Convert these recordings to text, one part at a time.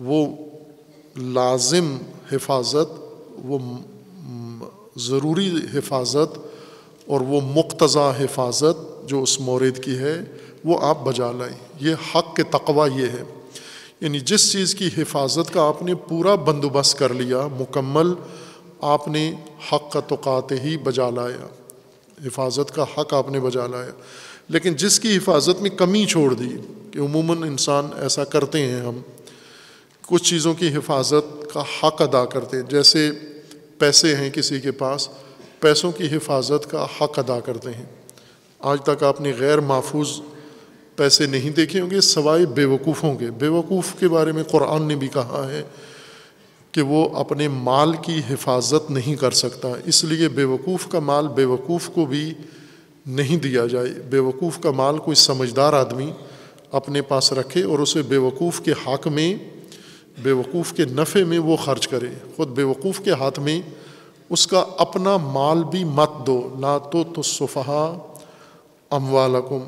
वो लाजिम हिफाजत वो ज़रूरी हिफाजत और वो मुख्तज़ा हिफाजत जो उस मोरद की है वो आप बजा लाएँ ये हक़ के तकवा ये है यानी जिस चीज़ की हिफाजत का आपने पूरा बंदोबस्त कर लिया मुकम्मल आपने हक़ का तोक़ात ही बजा लाया हिफाजत का हक़ आपने बजा लाया लेकिन जिसकी हिफाजत में कमी छोड़ दी कि उमूमन इंसान ऐसा करते हैं हम कुछ चीज़ों की हिफाजत का हक अदा करते हैं जैसे पैसे हैं किसी के पास पैसों की हिफाजत का हक अदा करते हैं आज तक आपने गैर महफूज पैसे नहीं देखे होंगे सवाए बेवकूफ़ों के बेवकूफ़ के बारे में कुरान ने भी कहा है कि वो अपने माल की हिफाजत नहीं कर सकता इसलिए बेवकूफ़ का माल बेवकूफ़ को भी नहीं दिया जाए बेवकूफ़ का माल कोई समझदार आदमी अपने पास रखे और उसे बेवकूफ़ के हक़ में बेवकूफ़ के नफ़े में वो ख़र्च करे ख़ुद बेवकूफ़ के हाथ में उसका अपना माल भी मत दो ला तो तुसफ़हा अमवालकुम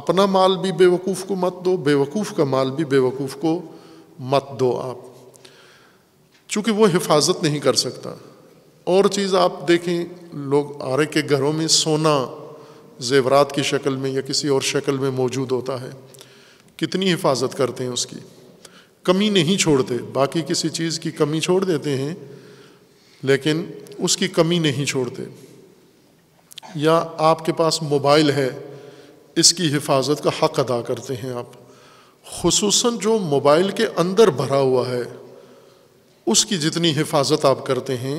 अपना माल भी बेवकूफ़ को मत दो बेवकूफ़ का माल भी बेवकूफ़ को मत दो आप चूँकि वो हिफाजत नहीं कर सकता और चीज़ आप देखें लोग आरे के घरों में सोना जेवरात की शक्ल में या किसी और शक्ल में मौजूद होता है कितनी हिफाजत करते हैं उसकी कमी नहीं छोड़ते बाकी किसी चीज़ की कमी छोड़ देते हैं लेकिन उसकी कमी नहीं छोड़ते या आपके पास मोबाइल है इसकी हिफाजत का हक अदा करते हैं आप खसूस जो मोबाइल के अंदर भरा हुआ है उसकी जितनी हिफाजत आप करते हैं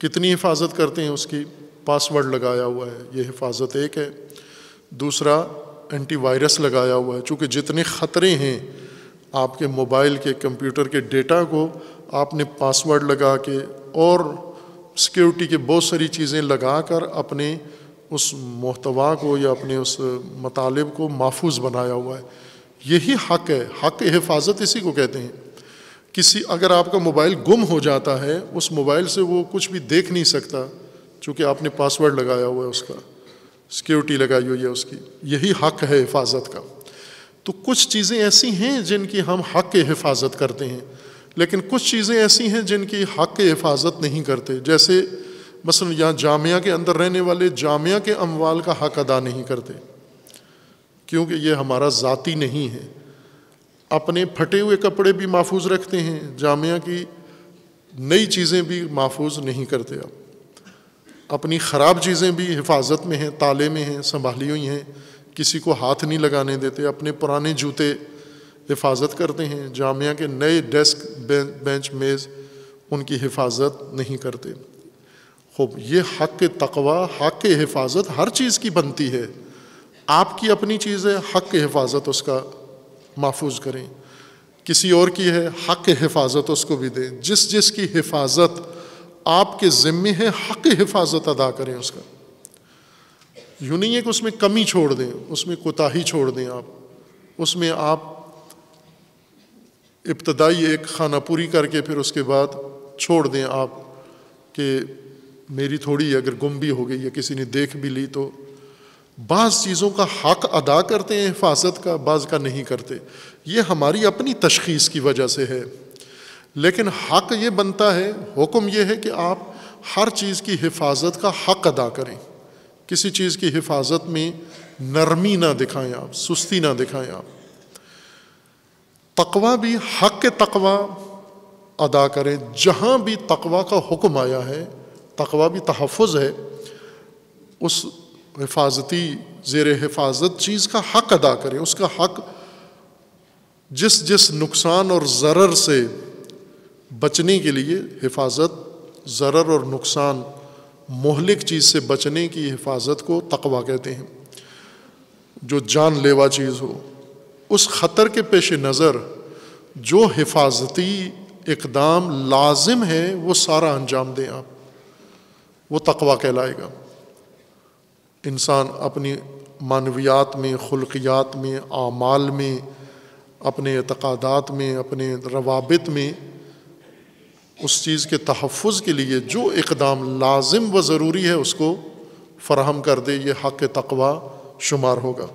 कितनी हिफाजत करते हैं उसकी पासवर्ड लगाया हुआ है ये हिफाजत एक है दूसरा एंटीवायरस लगाया हुआ है चूँकि जितने ख़तरे हैं आपके मोबाइल के कंप्यूटर के डेटा को आपने पासवर्ड लगा के और सिक्योरिटी के बहुत सारी चीज़ें लगा कर अपने उस महतवा को या अपने उस मतालब को महफूज बनाया हुआ है यही हक है हक हिफाजत इसी को कहते हैं किसी अगर आपका मोबाइल गुम हो जाता है उस मोबाइल से वो कुछ भी देख नहीं सकता चूँकि आपने पासवर्ड लगाया हुआ है उसका सिक्योरिटी लगाई हुई है उसकी यही हक है हिफाजत का तो कुछ चीज़ें ऐसी हैं जिनकी हम हक की हिफाजत करते हैं लेकिन कुछ चीज़ें ऐसी हैं जिनकी हक की हिफाजत नहीं करते जैसे मसलन यहाँ जामिया के अंदर रहने वाले जामिया के अमवाल का हक अदा नहीं करते क्योंकि ये हमारा ज़ाती नहीं है अपने फटे हुए कपड़े भी महफूज रखते हैं जामिया की नई चीज़ें भी महफूज नहीं करते आप अपनी ख़राब चीज़ें भी हिफाजत में हैं ताले में हैं संभाली हुई हैं किसी को हाथ नहीं लगाने देते अपने पुराने जूते हिफाजत करते हैं जामिया के नए डेस्क बेंच मेज़ उनकी हिफाजत नहीं करते खूब ये हक के तकवा हक के हिफाजत हर चीज़ की बनती है आपकी अपनी चीज़ है हक की हिफाजत उसका महफूज करें किसी और की है हक की हिफाजत उसको भी दें जिस जिस की हिफाजत आपके ज़िम्मे है हक की हिफाजत अदा करें उसका यूँ नहीं है कि उसमें कमी छोड़ दें उसमें कोताही छोड़ दें आप उसमें आप इब्तदाई एक खाना पूरी करके फिर उसके बाद छोड़ दें आप कि मेरी थोड़ी अगर गुम भी हो गई या किसी ने देख भी ली तो बाज़ चीज़ों का हक अदा करते हैं हिफाजत का बाज़ का नहीं करते ये हमारी अपनी तशखीस की वजह से है लेकिन हक ये बनता है हुक्म ये है कि आप हर चीज़ की हिफाजत का हक अदा करें किसी चीज़ की हिफाजत में नरमी ना दिखाएं आप सुस्ती ना दिखाएं आप तकवा भी हक के तकवा अदा करें जहाँ भी तकवा का हुक्म आया है तकवा भी तहफ़ है उस हिफाजती ज़ेर हिफाजत चीज़ का हक अदा करें उसका हक जिस जिस नुकसान और ज़र से बचने के लिए हिफाजत ज़र और नुकसान मोहलिक चीज़ से बचने की हिफाजत को तकवा कहते हैं जो जानलेवा चीज़ हो उस ख़तर के पेश नज़र जो हिफाजती इकदाम लाजिम है वो सारा अंजाम दें आप वो तकवा कहलाएगा इंसान अपनी मानवियात में खलकियात में आमाल में अपने अतकादात में अपने रवाबित में उस चीज़ के तहफ़ के लिए जो इकदाम लाजिम व ज़रूरी है उसको फ़राहम कर दे ये हक़ तकवा शुमार होगा